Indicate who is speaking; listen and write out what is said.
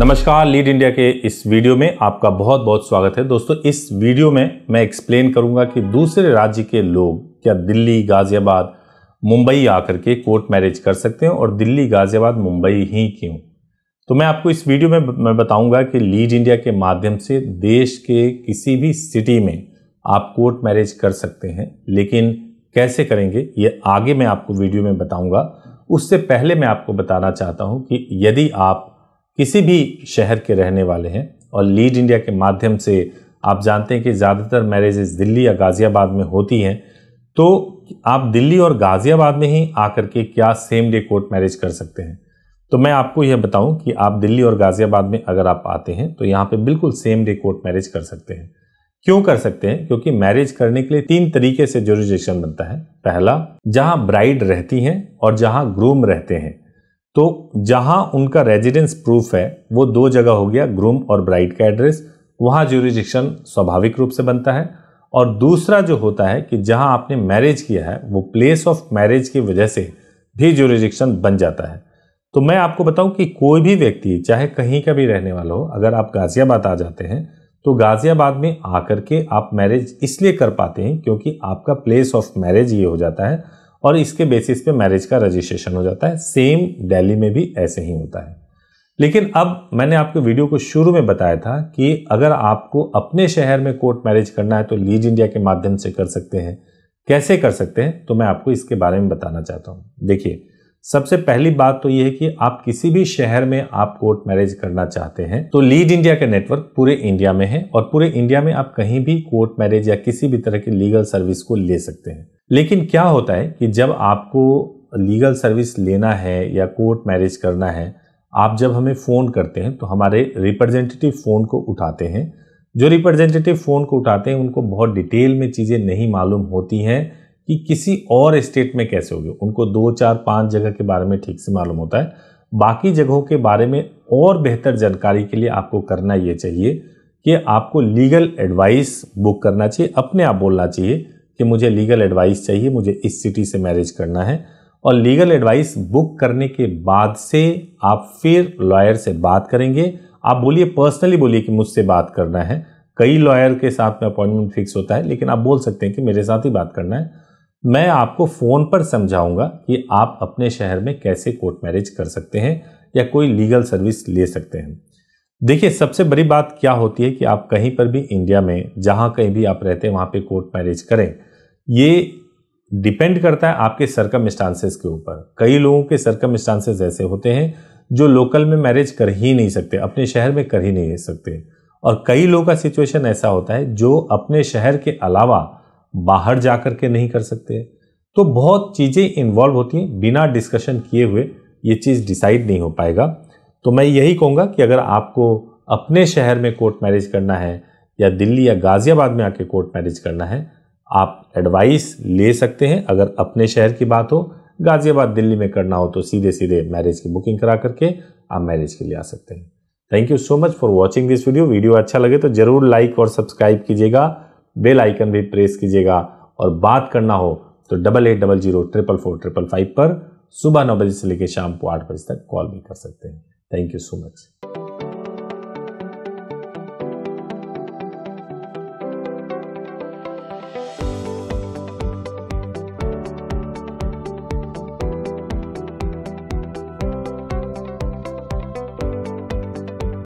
Speaker 1: नमस्कार lead India के इस वीडियो में आपका बहुत बहुत स्वागत है दोस्तों इस वीडियो में मैं एक्सप्लेन करूंगा कि दूसरे राज्य के लोग क्या दिल्ली गाजियाबाद मुंबई आकर के कोर्ट मैरिज कर सकते हैं और दिल्ली गाजियाबाद मुंबई ही क्यों तो मैं आपको इस वीडियो में मैं बताऊंगा कि लीड इंडिया के माध्यम से देश के किसी भी सिटी में आप कोर्ट मैरिज कर सकते हैं लेकिन कैसे करेंगे ये आगे मैं आपको वीडियो में बताऊंगा उससे पहले मैं आपको बताना चाहता हूं कि यदि आप किसी भी शहर के रहने वाले हैं और लीड इंडिया के माध्यम से आप जानते हैं कि ज़्यादातर मैरिजेज दिल्ली या गाज़ियाबाद में होती हैं तो आप दिल्ली और गाज़ियाबाद में ही आकर के क्या सेम डे कोर्ट मैरिज कर सकते हैं तो मैं आपको यह बताऊं कि आप दिल्ली और गाज़ियाबाद में अगर आप आते हैं तो यहाँ पे बिल्कुल सेम डे कोर्ट मैरिज कर सकते हैं क्यों कर सकते हैं क्योंकि मैरिज करने के लिए तीन तरीके से जोरिजेशन बनता है पहला जहाँ ब्राइड रहती हैं और जहाँ ग्रूम रहते हैं तो जहां उनका रेजिडेंस प्रूफ है वो दो जगह हो गया ग्रूम और ब्राइड का एड्रेस वहां ज्यूरिजिक्शन स्वाभाविक रूप से बनता है और दूसरा जो होता है कि जहां आपने मैरिज किया है वो प्लेस ऑफ मैरिज की वजह से भी ज्यूरिजिक्शन बन जाता है तो मैं आपको बताऊं कि कोई भी व्यक्ति चाहे कहीं का भी रहने वाला हो अगर आप गाज़ियाबाद आ जाते हैं तो गाज़ियाबाद में आकर के आप मैरिज इसलिए कर पाते हैं क्योंकि आपका प्लेस ऑफ मैरिज ये हो जाता है और इसके बेसिस पे मैरिज का रजिस्ट्रेशन हो जाता है सेम दिल्ली में भी ऐसे ही होता है लेकिन अब मैंने आपके वीडियो को शुरू में बताया था कि अगर आपको अपने शहर में कोर्ट मैरिज करना है तो लीज इंडिया के माध्यम से कर सकते हैं कैसे कर सकते हैं तो मैं आपको इसके बारे में बताना चाहता हूँ देखिए सबसे पहली बात तो ये है कि आप किसी भी शहर में आप कोर्ट मैरिज करना चाहते हैं तो लीड इंडिया का नेटवर्क पूरे इंडिया में है और पूरे इंडिया में आप कहीं भी कोर्ट मैरिज या किसी भी तरह की लीगल सर्विस को ले सकते हैं लेकिन क्या होता है कि जब आपको लीगल सर्विस लेना है या कोर्ट मैरिज करना है आप जब हमें फ़ोन करते हैं तो हमारे रिप्रेजेंटेटिव फ़ोन को उठाते हैं जो रिप्रेजेंटेटिव फ़ोन को उठाते हैं उनको बहुत डिटेल में चीज़ें नहीं मालूम होती हैं कि किसी और स्टेट में कैसे होगी उनको दो चार पाँच जगह के बारे में ठीक से मालूम होता है बाकी जगहों के बारे में और बेहतर जानकारी के लिए आपको करना ये चाहिए कि आपको लीगल एडवाइस बुक करना चाहिए अपने आप बोलना चाहिए कि मुझे लीगल एडवाइस चाहिए मुझे इस सिटी से मैरिज करना है और लीगल एडवाइस बुक करने के बाद से आप फिर लॉयर से बात करेंगे आप बोलिए पर्सनली बोलिए कि मुझसे बात करना है कई लॉयर के साथ में अपॉइंटमेंट फिक्स होता है लेकिन आप बोल सकते हैं कि मेरे साथ ही बात करना है मैं आपको फ़ोन पर समझाऊंगा कि आप अपने शहर में कैसे कोर्ट मैरिज कर सकते हैं या कोई लीगल सर्विस ले सकते हैं देखिए सबसे बड़ी बात क्या होती है कि आप कहीं पर भी इंडिया में जहाँ कहीं भी आप रहते हैं वहाँ पे कोर्ट मैरिज करें ये डिपेंड करता है आपके सरकम के ऊपर कई लोगों के सरकम ऐसे होते हैं जो लोकल में मैरिज कर ही नहीं सकते अपने शहर में कर ही नहीं सकते और कई लोगों का सिचुएशन ऐसा होता है जो अपने शहर के अलावा बाहर जा कर के नहीं कर सकते तो बहुत चीज़ें इन्वॉल्व होती हैं बिना डिस्कशन किए हुए ये चीज़ डिसाइड नहीं हो पाएगा तो मैं यही कहूँगा कि अगर आपको अपने शहर में कोर्ट मैरिज करना है या दिल्ली या गाज़ियाबाद में आके कोर्ट मैरिज करना है आप एडवाइस ले सकते हैं अगर अपने शहर की बात हो गाज़ियाबाद दिल्ली में करना हो तो सीधे सीधे मैरिज की बुकिंग करा करके आप मैरिज के लिए आ सकते हैं thank you so much for watching this video video अच्छा लगे तो ज़रूर लाइक और सब्सक्राइब कीजिएगा बेल आइकन भी प्रेस कीजिएगा और बात करना हो तो double eight double zero triple four triple five पर सुबह नौ बजे से लेकर शाम को आठ बजे तक कॉल भी कर सकते हैं थैंक यू सो मच